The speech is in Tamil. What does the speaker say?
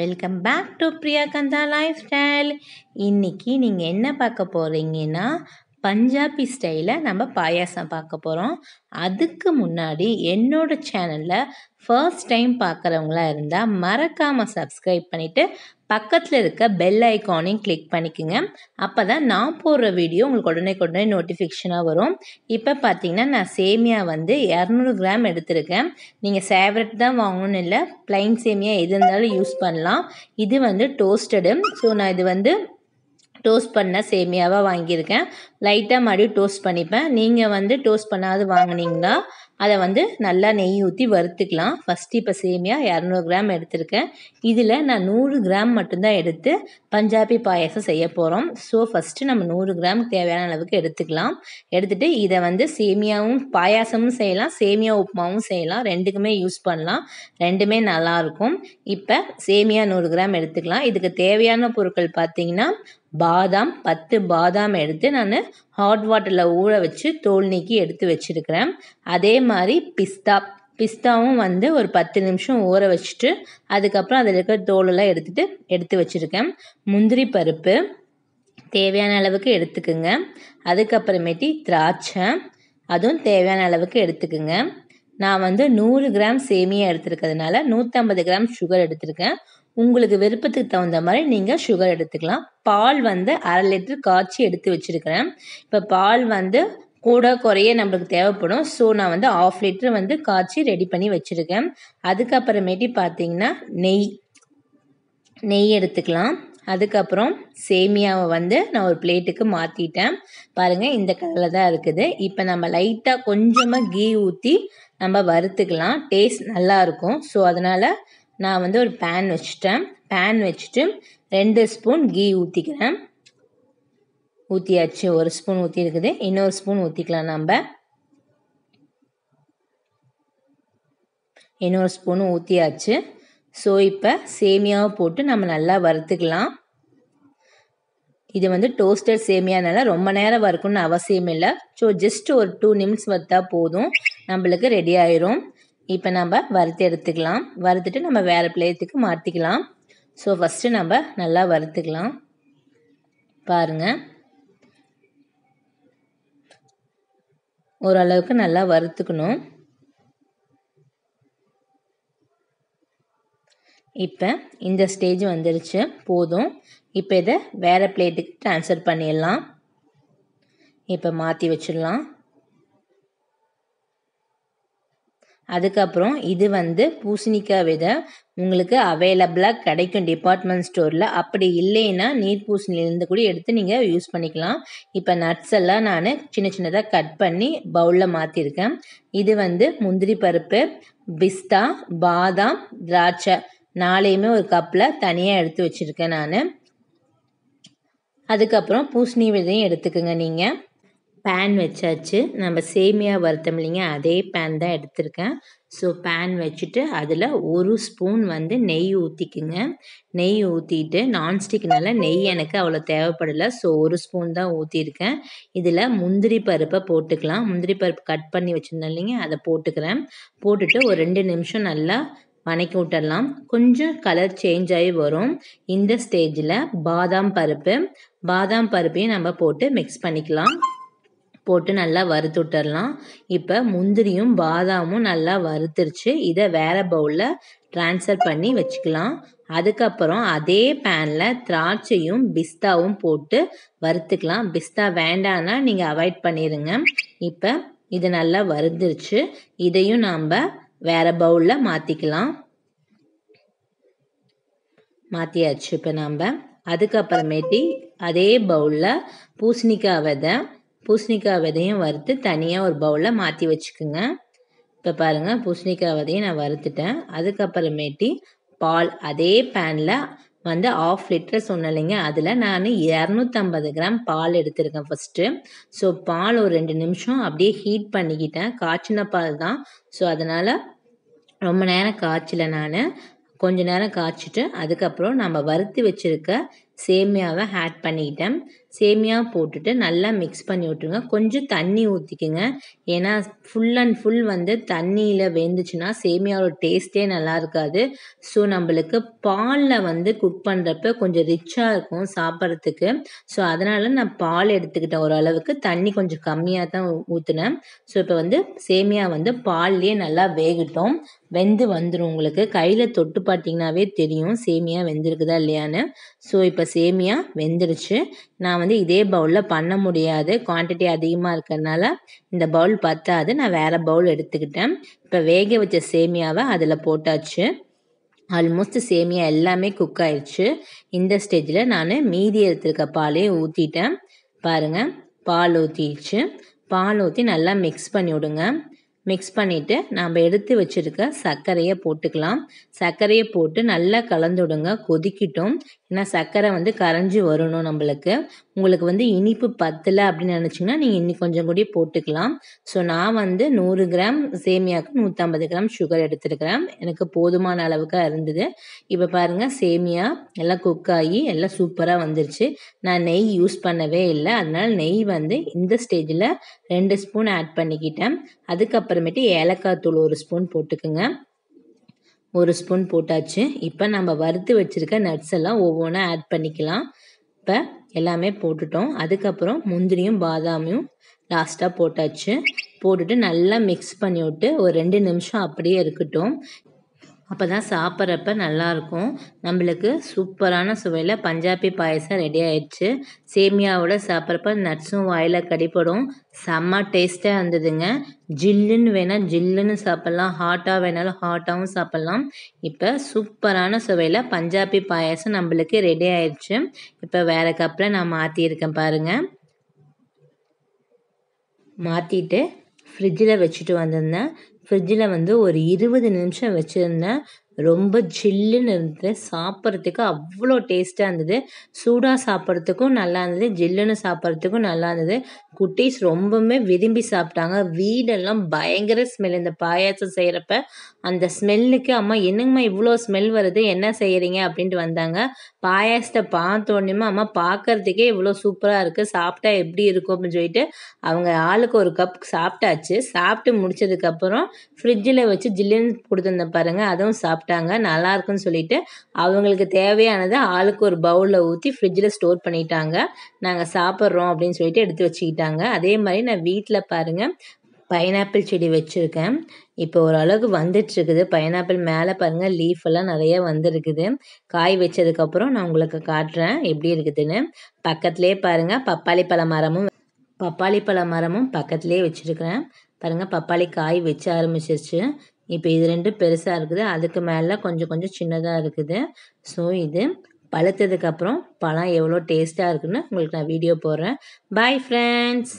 welcome back to Priya Kanda lifestyle இன்றைக்கி நீங்கள் என்ன பார்க்க போகிறீங்கன்னா பஞ்சாபி ஸ்டைலில் நம்ம பாயாசம் பார்க்க போகிறோம் அதுக்கு முன்னாடி என்னோடய சேனலில் ஃபர்ஸ்ட் டைம் பார்க்குறவங்களா இருந்தால் மறக்காமல் சப்ஸ்கிரைப் பண்ணிவிட்டு பக்கத்தில் இருக்க பெல் ஐக்கானையும் கிளிக் பண்ணிக்கோங்க அப்போ தான் நான் போடுற வீடியோ உங்களுக்கு உடனே உடனே நோட்டிஃபிகேஷனாக வரும் இப்போ பார்த்தீங்கன்னா நான் சேமியா வந்து இரநூறு கிராம் எடுத்திருக்கேன் நீங்கள் சேவரட் தான் வாங்கணும்னு இல்லை ப்ளைன் சேமியா எது இருந்தாலும் யூஸ் பண்ணலாம் இது வந்து டோஸ்டடு ஸோ நான் இது வந்து டோஸ்ட் பண்ண சேமியாவாக வாங்கியிருக்கேன் லைட்டாக மறுபடியும் டோஸ்ட் பண்ணிப்பேன் நீங்கள் வந்து டோஸ்ட் பண்ணாது வாங்கினீங்கன்னா அதை வந்து நல்லா நெய் ஊற்றி வறுத்துக்கலாம் ஃபஸ்ட்டு இப்போ சேமியா இரநூறு கிராம் எடுத்திருக்கேன் இதில் நான் நூறு கிராம் மட்டும்தான் எடுத்து பஞ்சாபி பாயசம் செய்ய போகிறோம் ஸோ ஃபஸ்ட்டு நம்ம நூறு கிராம் தேவையான அளவுக்கு எடுத்துக்கலாம் எடுத்துகிட்டு இதை வந்து சேமியாவும் பாயாசமும் செய்யலாம் சேமியா உப்புமாவும் செய்யலாம் ரெண்டுக்குமே யூஸ் பண்ணலாம் ரெண்டுமே நல்லாயிருக்கும் இப்போ சேமியா நூறு கிராம் எடுத்துக்கலாம் இதுக்கு தேவையான பொருட்கள் பார்த்திங்கன்னா பாதாம் பத்து பாதாம் எடுத்து நான் ஹாட் வாட்டரில் ஊற வச்சு தோல் நீக்கி எடுத்து வச்சுருக்கிறேன் அதே மாதிரி பிஸ்தா பிஸ்தாவும் வந்து ஒரு பத்து நிமிஷம் ஊற வச்சுட்டு அதுக்கப்புறம் அதில் இருக்கிற தோலெல்லாம் எடுத்துகிட்டு எடுத்து வச்சுருக்கேன் முந்திரி பருப்பு தேவையான அளவுக்கு எடுத்துக்குங்க அதுக்கப்புறமேட்டி திராட்சை அதுவும் தேவையான அளவுக்கு எடுத்துக்குங்க நான் வந்து நூறு கிராம் சேமியா எடுத்திருக்கிறதுனால நூற்றம்பது கிராம் சுகர் எடுத்திருக்கேன் உங்களுக்கு விருப்பத்துக்கு தகுந்த மாதிரி நீங்கள் சுகர் எடுத்துக்கலாம் பால் வந்து அரை லிட்டர் காய்ச்சி எடுத்து வச்சுருக்கிறேன் இப்போ பால் வந்து கூட குறைய நம்மளுக்கு தேவைப்படும் ஸோ நான் வந்து ஆஃப் லிட்டர் வந்து காய்ச்சி ரெடி பண்ணி வச்சுருக்கேன் அதுக்கப்புறமேட்டி பார்த்தீங்கன்னா நெய் நெய் எடுத்துக்கலாம் அதுக்கப்புறம் சேமியாவை வந்து நான் ஒரு பிளேட்டுக்கு மாற்றிட்டேன் பாருங்கள் இந்த கலரில் தான் இருக்குது இப்போ நம்ம லைட்டாக கொஞ்சமாக கீ ஊற்றி நம்ம வறுத்துக்கலாம் டேஸ்ட் நல்லாயிருக்கும் ஸோ அதனால் நான் வந்து ஒரு பேன் வச்சுட்டேன் பேன் வச்சுட்டு ரெண்டு ஸ்பூன் கீ ஊற்றிக்கிறேன் ஊற்றியாச்சு ஒரு ஸ்பூன் ஊற்றிருக்குது இன்னொரு ஸ்பூன் ஊற்றிக்கலாம் நம்ம இன்னொரு ஸ்பூனும் ஊற்றியாச்சு ஸோ இப்போ சேமியாவை போட்டு நம்ம நல்லா வறுத்துக்கலாம் இது வந்து டோஸ்டட் சேமியானால ரொம்ப நேரம் வறுக்கணும்னு அவசியம் இல்லை ஸோ ஜஸ்ட் ஒரு டூ நிமிட்ஸ் வறுத்தா போதும் நம்மளுக்கு ரெடி ஆயிரும் இப்போ நம்ம வறுத்து எடுத்துக்கலாம் வறுத்துட்டு நம்ம வேறு பிளேத்துக்கு மாற்றிக்கலாம் ஸோ ஃபஸ்ட்டு நம்ம நல்லா வறுத்துக்கலாம் பாருங்கள் ஓரளவுக்கு நல்லா வறுத்துக்கணும் இப்போ இந்த ஸ்டேஜ் வந்துருச்சு போதும் இப்போ இதை வேறு பிளேட்டுக்கு ட்ரான்ஸ்ஃபர் பண்ணிடலாம் இப்போ மாற்றி வச்சிடலாம் அதுக்கப்புறம் இது வந்து பூசணிக்காய் விதை உங்களுக்கு அவைலபிளாக கிடைக்கும் டிபார்ட்மெண்ட் ஸ்டோரில் அப்படி இல்லைன்னா நீர் பூசணிலேருந்து கூட எடுத்து நீங்கள் யூஸ் பண்ணிக்கலாம் இப்போ நட்ஸ் எல்லாம் நான் சின்ன சின்னதாக கட் பண்ணி பவுலில் மாற்றிருக்கேன் இது வந்து முந்திரி பருப்பு பிஸ்தா பாதாம் திராட்சை நாளையுமே ஒரு கப்பில் தனியாக எடுத்து வச்சுருக்கேன் நான் அதுக்கப்புறம் பூசணி விதையும் எடுத்துக்கோங்க நீங்கள் பேன் வச்சாச்சு நம்ம சேமியா வறுத்தோம் இல்லைங்க அதே பேன் தான் எடுத்திருக்கேன் ஸோ பேன் வச்சுட்டு அதில் ஒரு ஸ்பூன் வந்து நெய் ஊற்றிக்குங்க நெய் ஊற்றிட்டு நான்ஸ்டிக்னால நெய் எனக்கு அவ்வளோ தேவைப்படலை ஸோ ஒரு ஸ்பூன் தான் ஊற்றிருக்கேன் இதில் முந்திரி பருப்பை போட்டுக்கலாம் முந்திரி பருப்பு கட் பண்ணி வச்சுருந்தோம் இல்லைங்க அதை போட்டுக்கிறேன் போட்டுட்டு ஒரு ரெண்டு நிமிஷம் நல்லா வணக்கி விட்டுடலாம் கொஞ்சம் கலர் சேஞ்ச் ஆகி வரும் இந்த ஸ்டேஜில் பாதாம் பருப்பு பாதாம் பருப்பையும் நம்ம போட்டு மிக்ஸ் பண்ணிக்கலாம் போட்டு நல்லா வறுத்து விட்டுறலாம் இப்போ முந்திரியும் பாதாமும் நல்லா வறுத்துருச்சு இதை வேறு பவுலில் ட்ரான்ஸ்ஃபர் பண்ணி வச்சுக்கலாம் அதுக்கப்புறம் அதே பேனில் திராட்சையும் பிஸ்தாவும் போட்டு வறுத்துக்கலாம் பிஸ்தா வேண்டான்னா நீங்கள் அவாய்ட் பண்ணிடுங்க இப்போ இது நல்லா வருந்துருச்சு இதையும் நாம் வேறு பவுலில் மாற்றிக்கலாம் மாற்றியாச்சு இப்போ நாம் அதுக்கப்புறமேட்டி அதே பவுலில் பூசணிக்காய் விதை பூசணிக்காய் விதையும் வறுத்து தனியாக ஒரு பவுலில் மாற்றி வச்சுக்கோங்க இப்போ பாருங்கள் பூசணிக்காய் விதையும் நான் வறுத்துட்டேன் அதுக்கப்புறமேட்டி பால் அதே பேனில் வந்து ஆஃப் லிட்டர் சொன்னலைங்க அதில் நான் இரநூத்தம்பது கிராம் பால் எடுத்திருக்கேன் ஃபஸ்ட்டு ஸோ பால் ஒரு ரெண்டு நிமிஷம் அப்படியே ஹீட் பண்ணிக்கிட்டேன் காய்ச்சின பால் தான் ஸோ அதனால் ரொம்ப நேரம் காய்ச்சல நான் கொஞ்ச நேரம் காய்ச்சிட்டு அதுக்கப்புறம் நம்ம வறுத்து வச்சுருக்க சேமியாவை ஆட் பண்ணிக்கிட்டேன் சேமியா போட்டுட்டு நல்லா மிக்ஸ் பண்ணி விட்ருங்க கொஞ்சம் தண்ணி ஊற்றிக்குங்க ஏன்னா ஃபுல் அண்ட் ஃபுல் வந்து தண்ணியில் வெந்துச்சுன்னா சேமியாவோட டேஸ்ட்டே நல்லா இருக்காது ஸோ நம்மளுக்கு பாலில் வந்து குக் பண்ணுறப்ப கொஞ்சம் ரிச்சாக இருக்கும் சாப்பிட்றதுக்கு ஸோ அதனால் நான் பால் எடுத்துக்கிட்டேன் ஓரளவுக்கு தண்ணி கொஞ்சம் கம்மியாக தான் ஊற்றினேன் ஸோ இப்போ வந்து சேமியா வந்து பால்லேயே நல்லா வேகட்டும் வெந்து வந்துடும் உங்களுக்கு கையில் தொட்டு பார்த்தீங்கன்னாவே தெரியும் சேமியா வெந்திருக்குதா இல்லையான்னு ஸோ இப்போ சேமியா வெந்துருச்சு நான் வந்து இதே பவுலில் பண்ண முடியாது குவான்டிட்டி அதிகமாக இருக்கிறதுனால இந்த பவுல் பத்தாது நான் வேறு பவுல் எடுத்துக்கிட்டேன் இப்போ வேக வச்ச சேமியாவை அதில் போட்டாச்சு ஆல்மோஸ்ட் சேமியா எல்லாமே குக் ஆயிடுச்சு இந்த ஸ்டேஜில் நான் மீதி எடுத்துருக்க பாலையும் ஊற்றிட்டேன் பாருங்கள் பால் ஊற்றிடுச்சு பால் ஊற்றி நல்லா மிக்ஸ் பண்ணி விடுங்க மிக்ஸ் பண்ணிவிட்டு நாம் எடுத்து வச்சுருக்க சர்க்கரையை போட்டுக்கலாம் சர்க்கரையை போட்டு நல்லா கலந்துடுங்க கொதிக்கிட்டோம் ஏன்னா சர்க்கரை வந்து கரைஞ்சி வரணும் நம்மளுக்கு உங்களுக்கு வந்து இனிப்பு பத்தலை அப்படின்னு நினச்சிங்கன்னா நீங்கள் இன்னி கொஞ்சம் கூட போட்டுக்கலாம் ஸோ நான் வந்து நூறு கிராம் சேமியாவுக்கு நூற்றம்பது கிராம் சுகர் எடுத்துருக்கிறேன் எனக்கு போதுமான அளவுக்காக இருந்தது இப்போ பாருங்கள் சேமியா எல்லாம் குக் ஆகி எல்லாம் சூப்பராக வந்துருச்சு நான் நெய் யூஸ் பண்ணவே இல்லை அதனால் நெய் வந்து இந்த ஸ்டேஜில் ரெண்டு ஸ்பூன் ஆட் பண்ணிக்கிட்டேன் அதுக்கப்புறம் அப்புறமேட்டு ஏலக்காய் தூள் ஒரு ஸ்பூன் போட்டுக்குங்க ஒரு ஸ்பூன் போட்டாச்சு இப்போ நம்ம வறுத்து வச்சுருக்க நட்ஸ் எல்லாம் ஒவ்வொன்றா ஆட் பண்ணிக்கலாம் இப்போ எல்லாமே போட்டுட்டோம் அதுக்கப்புறம் முந்திரியும் பாதாமையும் லாஸ்ட்டாக போட்டாச்சு போட்டுட்டு நல்லா மிக்ஸ் பண்ணி விட்டு ஒரு ரெண்டு நிமிஷம் அப்படியே இருக்கட்டும் அப்போ தான் சாப்பிட்றப்ப நல்லாயிருக்கும் நம்மளுக்கு சூப்பரான சுவையில் பஞ்சாபி பாயசம் ரெடி ஆயிடுச்சு சேமியாவோட சாப்பிட்றப்ப நட்ஸும் வாயில் கடிப்படும் செம்ம டேஸ்ட்டாக இருந்ததுங்க ஜில்லுன்னு வேணால் ஜில்லுன்னு சாப்பிட்லாம் ஹாட்டாக வேணாலும் ஹாட்டாகவும் சாப்பிட்லாம் இப்போ சூப்பரான சுவையில் பஞ்சாபி பாயசம் நம்மளுக்கு ரெடி ஆயிடுச்சு இப்போ வேறு கப்பில் நான் மாற்றியிருக்கேன் பாருங்கள் மாற்றிட்டு ஃப்ரிட்ஜில் வச்சுட்டு வந்திருந்தேன் ஃப்ரிட்ஜில் வந்து ஒரு இருபது நிமிஷம் வச்சுருந்தேன் ரொம்ப ஜில்லுன்னு இருந்தது சாப்பிட்றதுக்கு அவ்வளோ டேஸ்ட்டாக இருந்தது சூடாக சாப்பிட்றதுக்கும் நல்லா இருந்தது ஜில்லுன்னு சாப்பிட்றதுக்கும் நல்லா இருந்தது குட்டீஸ் ரொம்பவுமே விரும்பி சாப்பிட்டாங்க வீடெல்லாம் பயங்கர ஸ்மெல் இந்த பாயாசம் செய்கிறப்ப அந்த ஸ்மெல்லுக்கு அம்மா என்னங்கம்மா இவ்வளோ ஸ்மெல் வருது என்ன செய்கிறீங்க அப்படின்ட்டு வந்தாங்க பாயாசத்தை பார்த்தோன்னுமே அம்மா பார்க்குறதுக்கே இவ்வளோ சூப்பராக இருக்குது சாப்பிட்டா எப்படி இருக்கும் அப்படின்னு சொல்லிட்டு அவங்க ஆளுக்கு ஒரு கப் சாப்பிட்டாச்சு சாப்பிட்டு முடிச்சதுக்கப்புறம் ஃப்ரிட்ஜில் வச்சு ஜில்லுன்னு கொடுத்துருந்தேன் பாருங்கள் அதுவும் சாப்பிட்டாங்க நல்லா இருக்குன்னு சொல்லிட்டு அவங்களுக்கு தேவையானதை ஆளுக்கு ஒரு பவுலில் ஊற்றி ஃப்ரிட்ஜில் ஸ்டோர் பண்ணிட்டாங்க நாங்கள் சாப்பிட்றோம் அப்படின்னு சொல்லிட்டு எடுத்து வச்சுக்கிட்டாங்க அதே மாதிரி நான் வீட்டில் பாருங்கள் பைனாப்பிள் செடி வச்சுருக்கேன் இப்போ ஓரளவுக்கு வந்துட்டுருக்குது பைனாப்பிள் மேலே பாருங்கள் லீஃப் எல்லாம் நிறைய வந்துருக்குது காய் வச்சதுக்கப்புறம் நான் உங்களுக்கு காட்டுறேன் எப்படி இருக்குதுன்னு பக்கத்துலேயே பாருங்கள் பப்பாளி பழ மரமும் பப்பாளி பழ மரமும் பக்கத்துலேயே வச்சுருக்கிறேன் பாருங்கள் பப்பாளி காய் வச்ச ஆரம்பிச்சிருச்சு இப்போ இது ரெண்டும் பெருசாக இருக்குது அதுக்கு மேலே கொஞ்சம் கொஞ்சம் சின்னதாக இருக்குது ஸோ இது பழுத்ததுக்கப்புறம் பழம் எவ்வளோ டேஸ்ட்டாக இருக்குதுன்னு உங்களுக்கு நான் வீடியோ போடுறேன் பாய் ஃப்ரெண்ட்ஸ்